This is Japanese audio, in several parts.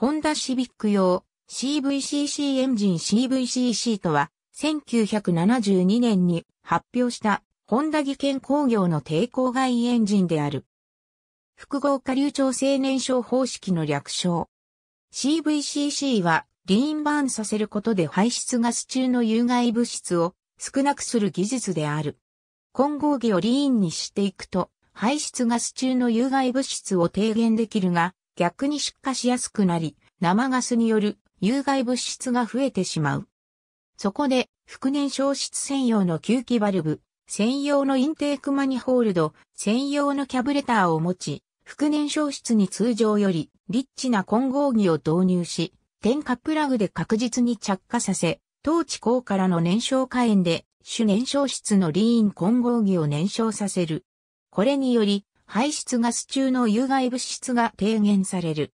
ホンダシビック用 CVCC エンジン CVCC とは、1972年に発表したホンダ技研工業の抵抗外エンジンである。複合下流調整燃焼方式の略称。CVCC は、リーンバーンさせることで排出ガス中の有害物質を少なくする技術である。混合技をリーンにしていくと、排出ガス中の有害物質を低減できるが、逆に出荷しやすくなり、生ガスによる有害物質が増えてしまう。そこで、副燃消失専用の吸気バルブ、専用のインテークマニホールド、専用のキャブレターを持ち、副燃消失に通常よりリッチな混合技を導入し、点火プラグで確実に着火させ、当地高からの燃焼火炎で主燃焼室のリーン混合技を燃焼させる。これにより、排出ガス中の有害物質が低減される。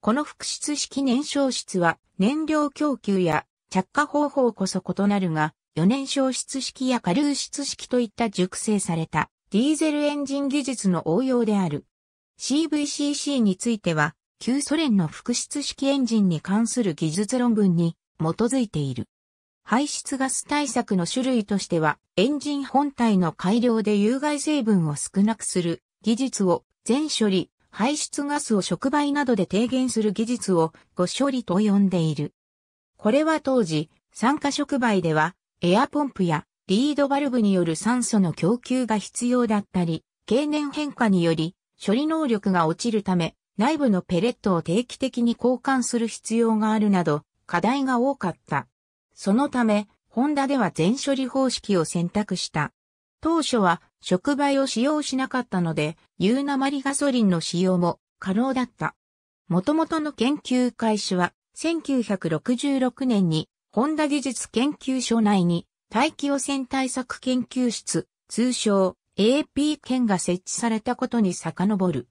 この複質式燃焼室は燃料供給や着火方法こそ異なるが、余燃焼室式や下流室式といった熟成されたディーゼルエンジン技術の応用である。CVCC については、旧ソ連の複質式エンジンに関する技術論文に基づいている。排出ガス対策の種類としては、エンジン本体の改良で有害成分を少なくする技術を全処理、排出ガスを触媒などで低減する技術を誤処理と呼んでいる。これは当時、酸化触媒ではエアポンプやリードバルブによる酸素の供給が必要だったり、経年変化により処理能力が落ちるため内部のペレットを定期的に交換する必要があるなど課題が多かった。そのため、ホンダでは全処理方式を選択した。当初は触媒を使用しなかったので、有鉛ガソリンの使用も可能だった。元々の研究開始は、1966年に、ホンダ技術研究所内に、大気汚染対策研究室、通称 AP 県が設置されたことに遡る。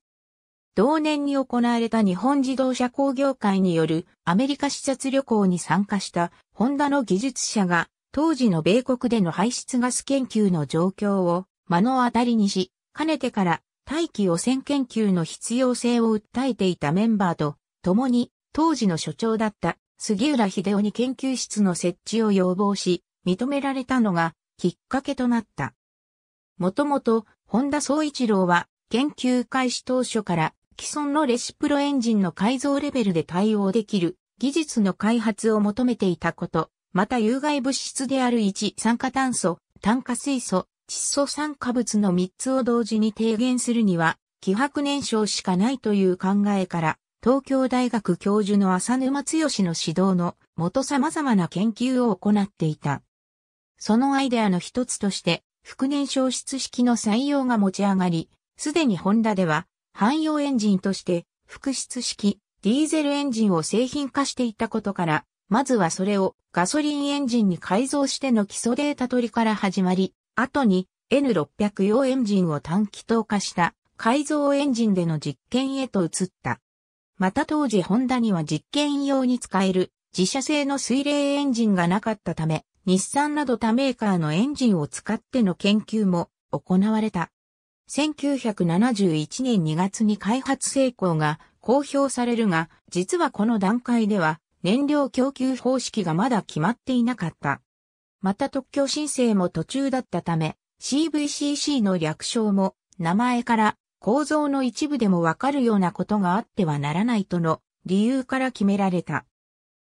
同年に行われた日本自動車工業会によるアメリカ視察旅行に参加したホンダの技術者が当時の米国での排出ガス研究の状況を目の当たりにし、かねてから大気汚染研究の必要性を訴えていたメンバーと共に当時の所長だった杉浦秀夫に研究室の設置を要望し、認められたのがきっかけとなった。もともと、本田総一郎は研究開始当初から既存のレシプロエンジンの改造レベルで対応できる技術の開発を求めていたこと、また有害物質である一酸化炭素、炭化水素、窒素酸化物の3つを同時に低減するには、希薄燃焼しかないという考えから、東京大学教授の浅沼剛の指導の元様々な研究を行っていた。そのアイデアの一つとして、副燃焼室式の採用が持ち上がり、すでにホンダでは、汎用エンジンとして、副室式、ディーゼルエンジンを製品化していたことから、まずはそれをガソリンエンジンに改造しての基礎データ取りから始まり、後に N600 用エンジンを短気筒化した改造エンジンでの実験へと移った。また当時ホンダには実験用に使える自社製の水冷エンジンがなかったため、日産など他メーカーのエンジンを使っての研究も行われた。1971年2月に開発成功が公表されるが、実はこの段階では燃料供給方式がまだ決まっていなかった。また特許申請も途中だったため、CVCC の略称も名前から構造の一部でもわかるようなことがあってはならないとの理由から決められた。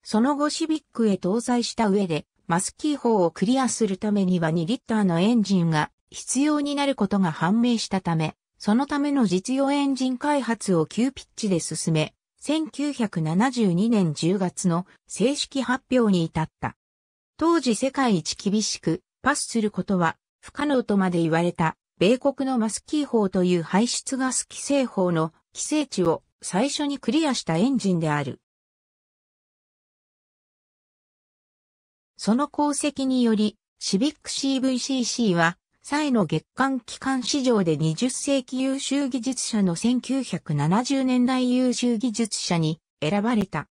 その後シビックへ搭載した上で、マスキー法をクリアするためには2リッターのエンジンが必要になることが判明したため、そのための実用エンジン開発を急ピッチで進め、1972年10月の正式発表に至った。当時世界一厳しくパスすることは不可能とまで言われた米国のマスキー法という排出ガス規制法の規制値を最初にクリアしたエンジンである。その功績により、シビック CVCC は際の月間機関市場で20世紀優秀技術者の1970年代優秀技術者に選ばれた。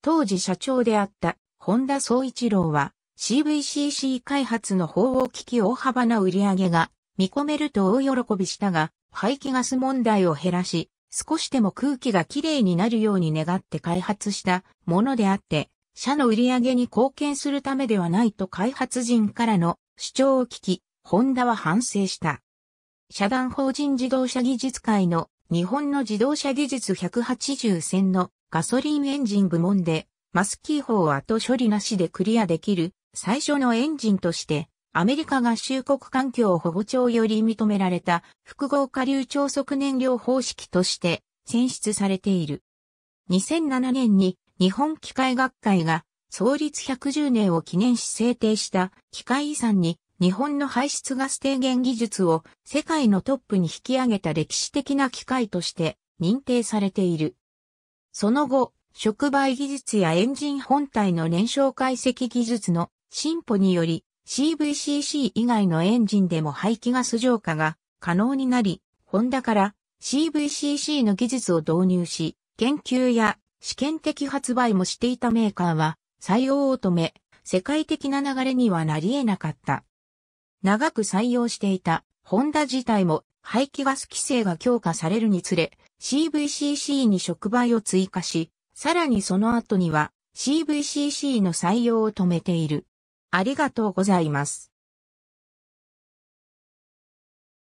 当時社長であった本田総一郎は CVCC 開発の法を機器大幅な売り上げが見込めると大喜びしたが、排気ガス問題を減らし、少しでも空気がきれいになるように願って開発したものであって、社の売り上げに貢献するためではないと開発人からの主張を聞き、ホンダは反省した。社団法人自動車技術会の日本の自動車技術180線のガソリンエンジン部門でマスキー法を後処理なしでクリアできる最初のエンジンとしてアメリカ合衆国環境保護庁より認められた複合下流超速燃料方式として選出されている。2007年に日本機械学会が創立110年を記念し制定した機械遺産に日本の排出ガス低減技術を世界のトップに引き上げた歴史的な機会として認定されている。その後、触媒技術やエンジン本体の燃焼解析技術の進歩により CVCC 以外のエンジンでも排気ガス浄化が可能になり、ホンダから CVCC の技術を導入し、研究や試験的発売もしていたメーカーは採用を止め、世界的な流れにはなり得なかった。長く採用していたホンダ自体も排気ガス規制が強化されるにつれ CVCC に触媒を追加し、さらにその後には CVCC の採用を止めている。ありがとうございます。